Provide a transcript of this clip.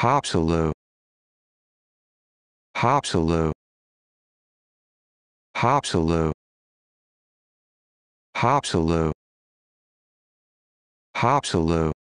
Hopsalo Hopsalo Hopsalo Hopsalo Hopsalo